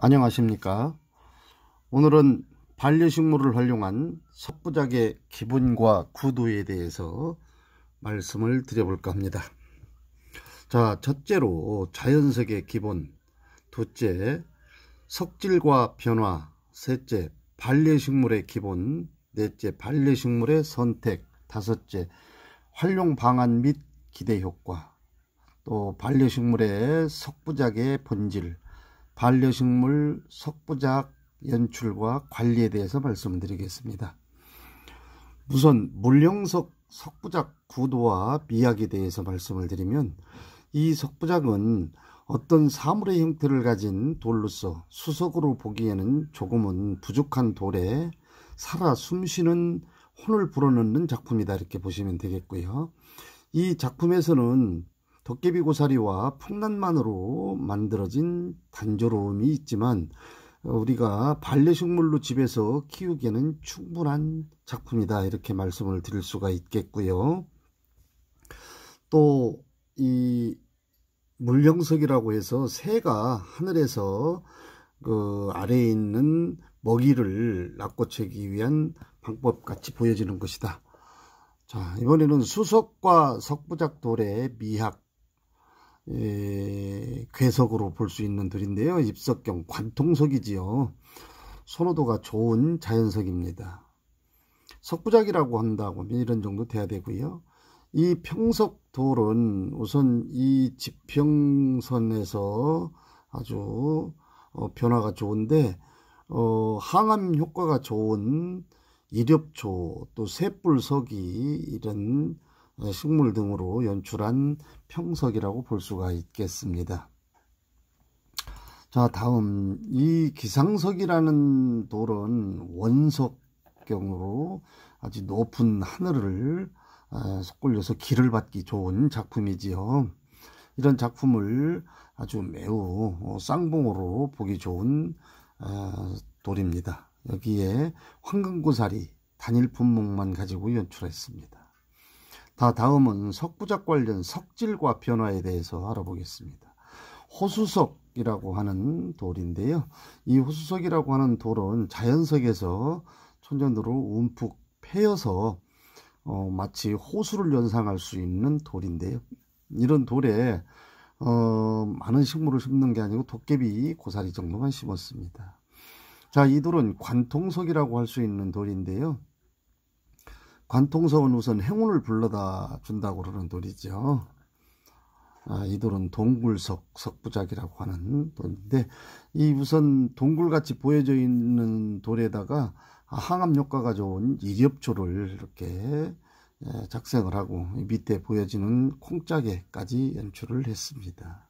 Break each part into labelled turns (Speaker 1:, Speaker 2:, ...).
Speaker 1: 안녕하십니까 오늘은 반려식물을 활용한 석부작의 기본과 구도에 대해서 말씀을 드려볼까 합니다 자 첫째로 자연석의 기본 둘째 석질과 변화 셋째 반려식물의 기본 넷째 반려식물의 선택 다섯째 활용 방안 및 기대 효과 또 반려식물의 석부작의 본질 반려식물 석부작 연출과 관리에 대해서 말씀드리겠습니다. 우선 물령석 석부작 구도와 미약에 대해서 말씀을 드리면 이 석부작은 어떤 사물의 형태를 가진 돌로서 수석으로 보기에는 조금은 부족한 돌에 살아 숨쉬는 혼을 불어넣는 작품이다 이렇게 보시면 되겠고요. 이 작품에서는 도깨비 고사리와 풋란만으로 만들어진 단조로움이 있지만 어, 우리가 반려식물로 집에서 키우기에는 충분한 작품이다 이렇게 말씀을 드릴 수가 있겠고요 또 이 물령석이라고 해서 새가 하늘에서 그 아래에 있는 먹이를 낚고채기 위한 방법같이 보여지는 것이다 자 이번에는 수석과 석부작 돌의 미학 에, 예, 괴석으로 볼 수 있는 돌인데요. 입석경 관통석이지요. 선호도가 좋은 자연석입니다. 석부작이라고 한다고 하면 이런 정도 돼야 되고요. 이 평석 돌은 우선 이 지평선에서 아주 어, 변화가 좋은데 어, 항암 효과가 좋은 이렵초 또쇠불석이 이런 네, 식물 등으로 연출한 평석이라고 볼 수가 있겠습니다. 자 다음 이 기상석이라는 돌은 원석경으로 아주 높은 하늘을 속골려서 아, 길을 받기 좋은 작품이지요. 이런 작품을 아주 매우 어, 쌍봉으로 보기 좋은 아, 돌입니다. 여기에 황금구사리 단일 품목만 가지고 연출했습니다. 다 다음은 석부작 관련 석질과 변화에 대해서 알아보겠습니다. 호수석이라고 하는 돌인데요. 이 호수석이라고 하는 돌은 자연석에서 천연으로 움푹 패여서 어, 마치 호수를 연상할 수 있는 돌인데요. 이런 돌에 어, 많은 식물을 심는 게 아니고 도깨비 고사리 정도만 심었습니다. 자, 이 돌은 관통석이라고 할 수 있는 돌인데요. 관통성은 우선 행운을 불러다 준다고 그러는 돌이죠. 아, 이 돌은 동굴석 석부작이라고 하는 돌인데 이 우선 동굴같이 보여져 있는 돌에다가 항암 효과가 좋은 이엽초를 이렇게 예, 작성을 하고 밑에 보여지는 콩짝개까지 연출을 했습니다.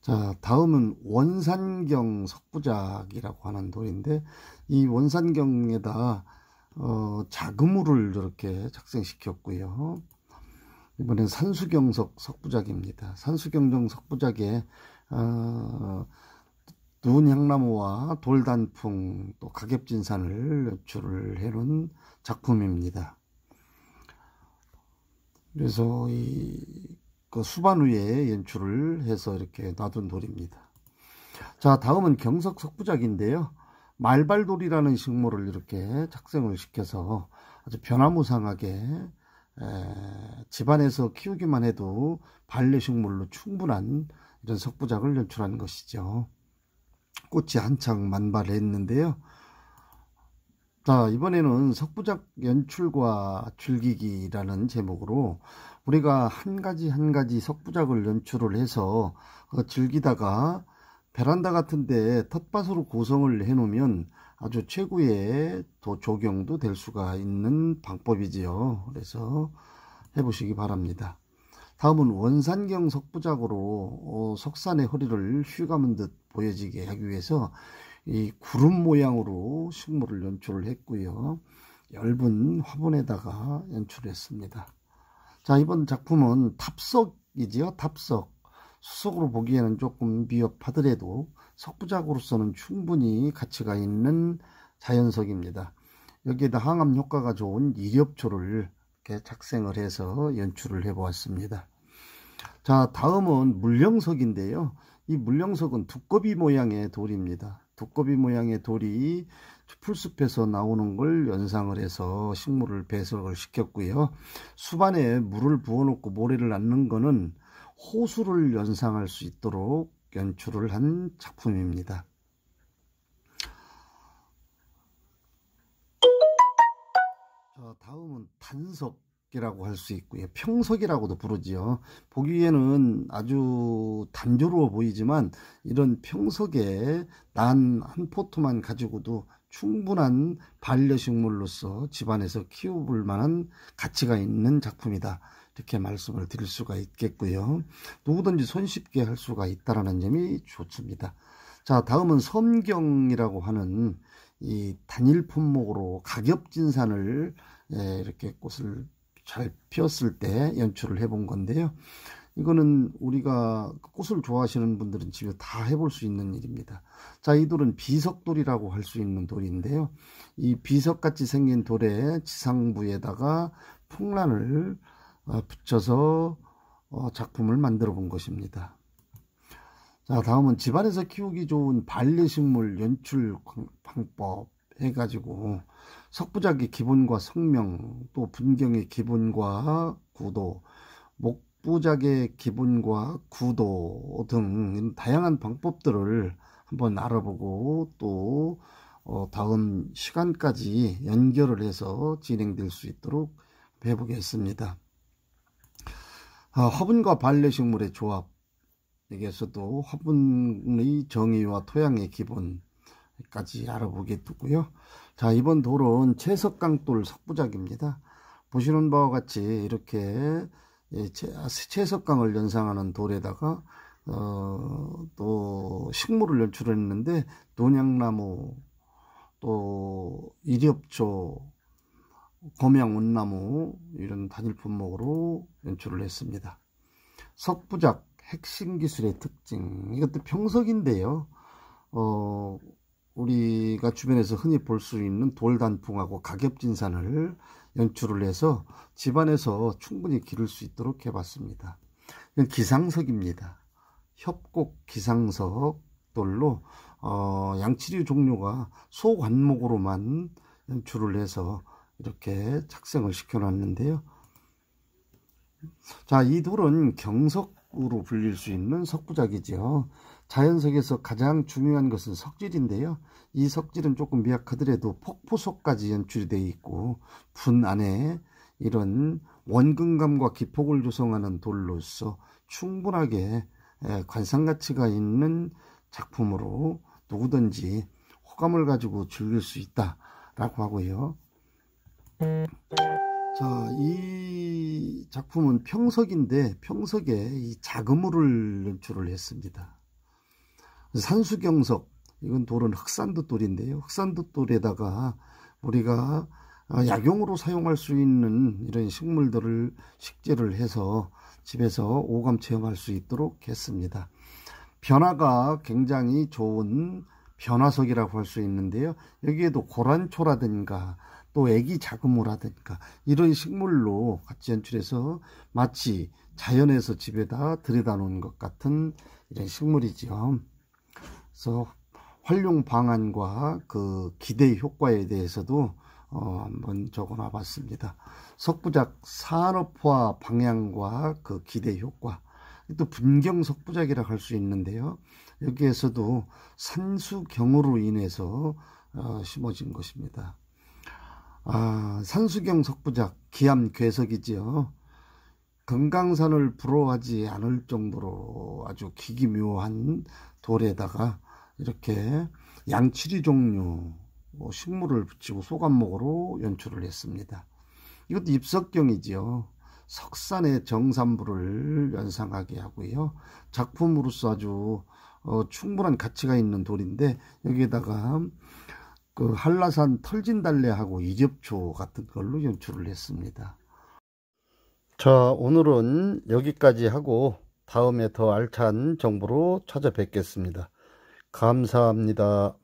Speaker 1: 자 다음은 원산경 석부작이라고 하는 돌인데 이 원산경에다 어, 자금으를 이렇게 작성시켰고요. 이번엔 산수경석 석부작입니다. 산수경정 석부작에 어, 눈 향나무와 돌단풍 또 가겹진산을 연출을 해놓은 작품입니다. 그래서 이그 수반 후에 연출을 해서 이렇게 놔둔 돌입니다. 자 다음은 경석 석부작인데요. 말발돌이라는 식물을 이렇게 착생을 시켜서 아주 변화무상하게 집안에서 키우기만 해도 반려 식물로 충분한 이런 석부작을 연출한 것이죠. 꽃이 한창 만발했는데요. 자, 이번에는 석부작 연출과 줄기기라는 제목으로 우리가 한 가지 한 가지 석부작을 연출을 해서 즐기다가 베란다 같은데 텃밭으로 고성을해 놓으면 아주 최고의 도 조경도 될 수가 있는 방법이지요 그래서 해 보시기 바랍니다 다음은 원산경 석부작으로 어, 석산의 허리를 휘감은 듯 보여지게 하기 위해서 이 구름 모양으로 식물을 연출을 했고요 얇은 화분에다가 연출했습니다 자 이번 작품은 탑석이지요 탑석 수석으로 보기에는 조금 미흡하더라도 석부작으로서는 충분히 가치가 있는 자연석입니다. 여기에다 항암 효과가 좋은 이엽초를 이렇게 작생을 해서 연출을 해 보았습니다. 자 다음은 물령석인데요. 이 물령석은 두꺼비 모양의 돌입니다. 두꺼비 모양의 돌이 풀숲에서 나오는 걸 연상을 해서 식물을 배석을 시켰고요. 수반에 물을 부어놓고 모래를 낳는 것은 호수를 연상할 수 있도록 연출을 한 작품입니다. 다음은 단석이라고 할 수 있고요. 평석이라고도 부르지요. 보기에는 아주 단조로워 보이지만 이런 평석에 난 한 포트만 가지고도 충분한 반려식물로서 집안에서 키워볼 만한 가치가 있는 작품이다. 이렇게 말씀을 드릴 수가 있겠고요. 누구든지 손쉽게 할 수가 있다라는 점이 좋습니다. 자, 다음은 섬경이라고 하는 이 단일 품목으로 가격진산을 예, 이렇게 꽃을 잘 피웠을 때 연출을 해본 건데요. 이거는 우리가 그 꽃을 좋아하시는 분들은 집에 다 해볼 수 있는 일입니다. 자, 이 돌은 비석돌이라고 할 수 있는 돌인데요. 이 비석같이 생긴 돌에 지상부에다가 풍란을 어, 붙여서 어, 작품을 만들어 본 것입니다. 자 다음은 집안에서 키우기 좋은 반려식물 연출 방법 해가지고 석부작의 기본과 성명 또 분경의 기본과 구도 목부작의 기본과 구도 등 다양한 방법들을 한번 알아보고 또 어, 다음 시간까지 연결을 해서 진행될 수 있도록 해보겠습니다. 어, 화분과 반려식물의 조합 여기에서도 화분의 정의와 토양의 기본까지 알아보겠고요. 자 이번 돌은 채석강돌 석부작입니다. 보시는 바와 같이 이렇게 예, 아, 채석강을 연상하는 돌에다가 어, 또 식물을 연출했는데 논양나무 또 이력초 고명 온나무 이런 단일 품목으로 연출을 했습니다. 석부작 핵심 기술의 특징 이것도 평석인데요. 어, 우리가 주변에서 흔히 볼 수 있는 돌단풍하고 가격진산을 연출을 해서 집안에서 충분히 기를 수 있도록 해봤습니다. 이건 기상석입니다. 협곡 기상석 돌로 어, 양치류 종류가 소관목으로만 연출을 해서 이렇게 착색을 시켜 놨는데요 자이 돌은 경석으로 불릴 수 있는 석부작이죠 자연석에서 가장 중요한 것은 석질인데요 이 석질은 조금 미약하더라도 폭포석까지 연출이 되어 있고 분 안에 이런 원근감과 기폭을 조성하는 돌로서 충분하게 관상가치가 있는 작품으로 누구든지 호감을 가지고 즐길 수 있다라고 하고요. 자, 이 작품은 평석인데 평석에 이 자금물을 연출을 했습니다. 산수경석, 이건 돌은 흑산도돌인데요. 흑산도돌에다가 우리가 약용으로 사용할 수 있는 이런 식물들을 식재를 해서 집에서 오감 체험할 수 있도록 했습니다. 변화가 굉장히 좋은 변화석이라고 할 수 있는데요. 여기에도 고란초라든가 또 애기 자그모라든가 이런 식물로 같이 연출해서 마치 자연에서 집에다 들여다 놓은 것 같은 이런 식물이죠. 그래서 활용 방안과 그 기대 효과에 대해서도 어, 한번 적어놔 봤습니다. 석부작 산업화 방향과 그 기대 효과 또 분경 석부작이라고 할 수 있는데요. 여기에서도 산수경으로 인해서 어, 심어진 것입니다. 아, 산수경 석부작 기암 괴석이지요. 금강산을 부러워하지 않을 정도로 아주 기기묘한 돌에다가 이렇게 양치리 종류 뭐 식물을 붙이고 소감목으로 연출을 했습니다. 이것도 입석경이지요. 석산의 정산부를 연상하게 하고요. 작품으로서 아주 어, 충분한 가치가 있는 돌인데 여기에다가 그 한라산 털진달래하고 이접초 같은 걸로 연출을 했습니다. 자, 오늘은 여기까지 하고 다음에 더 알찬 정보로 찾아뵙겠습니다. 감사합니다.